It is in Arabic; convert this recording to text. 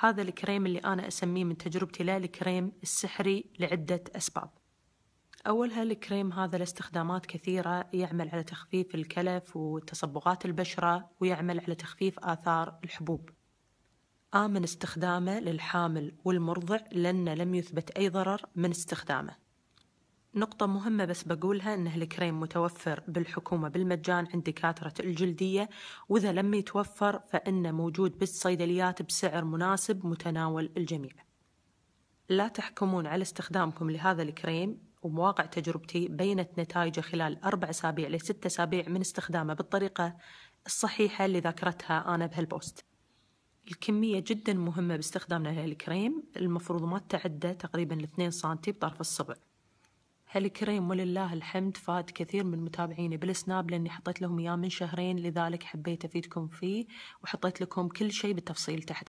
هذا الكريم اللي أنا أسميه من تجربتي له الكريم السحري لعدة أسباب أولها الكريم هذا لاستخدامات كثيرة يعمل على تخفيف الكلف وتصبغات البشرة ويعمل على تخفيف آثار الحبوب آمن استخدامه للحامل والمرضع لأنه لم يثبت أي ضرر من استخدامه نقطة مهمة بس بقولها إن الكريم متوفر بالحكومة بالمجان عند دكاترة الجلدية وإذا لم يتوفر فإنه موجود بالصيدليات بسعر مناسب متناول الجميع لا تحكمون على استخدامكم لهذا الكريم ومواقع تجربتي بينت نتائجه خلال أربع أسابيع لست أسابيع من استخدامه بالطريقة الصحيحة اللي ذكرتها أنا بهالبوست الكمية جدا مهمة باستخدامنا للكريم المفروض ما تتعدى تقريبا 2 سم بطرف الصبع هالكريم ولله الحمد فاد كثير من متابعيني بالسناب لاني حطيت لهم اياه من شهرين لذلك حبيت افيدكم فيه وحطيت لكم كل شيء بالتفصيل تحت